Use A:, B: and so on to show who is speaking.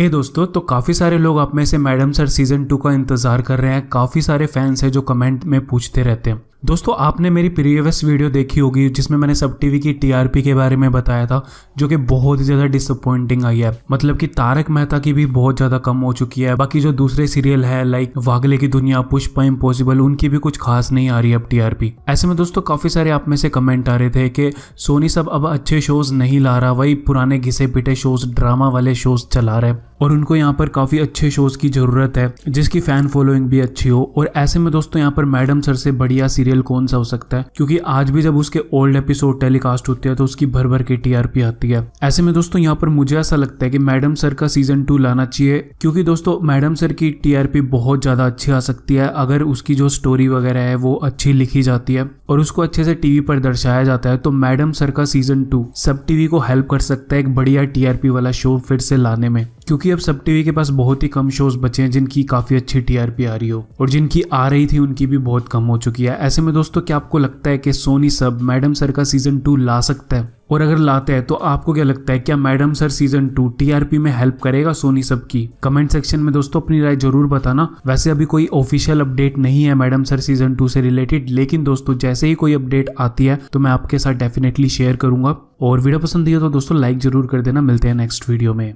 A: हे hey दोस्तों तो काफ़ी सारे लोग आप में से मैडम सर सीज़न टू का इंतज़ार कर रहे हैं काफ़ी सारे फैंस हैं जो कमेंट में पूछते रहते हैं दोस्तों आपने मेरी प्रीवियस वीडियो देखी होगी जिसमें मैंने सब टीवी की टीआरपी के बारे में बताया था जो कि बहुत ही ज़्यादा डिसअपॉइंटिंग आई है मतलब कि तारक मेहता की भी बहुत ज़्यादा कम हो चुकी है बाकी जो दूसरे सीरियल है लाइक वागले की दुनिया पुष्पा इम्पॉसिबल उनकी भी कुछ खास नहीं आ रही अब टीआरपी ऐसे में दोस्तों काफ़ी सारे आप में से कमेंट आ रहे थे कि सोनी सब अब अच्छे शोज़ नहीं ला रहा वही पुराने घिसे पिटे शोज़ ड्रामा वाले शोज़ चला रहे और उनको यहाँ पर काफ़ी अच्छे शोज़ की ज़रूरत है जिसकी फ़ैन फॉलोइंग भी अच्छी हो और ऐसे में दोस्तों यहाँ पर मैडम सर से बढ़िया सीरियल सीरियल कौन सा हो सकता है क्योंकि आज भी जब उसके ओल्ड एपिसोड टेलीकास्ट होते हैं तो उसकी भर भर के टीआरपी आती है ऐसे में दोस्तों यहाँ पर मुझे ऐसा लगता है कि मैडम सर का सीजन टू लाना चाहिए क्योंकि दोस्तों मैडम सर की टीआरपी बहुत ज्यादा अच्छी आ सकती है अगर उसकी जो स्टोरी वगैरह है वो अच्छी लिखी जाती है और उसको अच्छे से टीवी पर दर्शाया जाता है तो मैडम सर का सीजन टू सब टीवी को हेल्प कर सकता है एक बढ़िया टीआरपी वाला शो फिर से लाने में क्योंकि अब सब टीवी के पास बहुत ही कम शोज बचे हैं जिनकी काफ़ी अच्छी टीआरपी आ रही हो और जिनकी आ रही थी उनकी भी बहुत कम हो चुकी है ऐसे में दोस्तों क्या आपको लगता है कि सोनी सब मैडम सर का सीजन टू ला सकता है और अगर लाते हैं तो आपको क्या लगता है क्या Madam Sir season two TRP में हेल्प करेगा सोनी सब की कमेंट सेक्शन में दोस्तों अपनी राय जरूर बताना वैसे अभी कोई ऑफिशियल अपडेट नहीं है मैडम सर सीजन टू से रिलेटेड लेकिन दोस्तों जैसे ही कोई अपडेट आती है तो मैं आपके साथ डेफिनेटली शेयर करूंगा और वीडियो पसंद आई तो दोस्तों लाइक जरूर कर देना मिलते हैं नेक्स्ट वीडियो में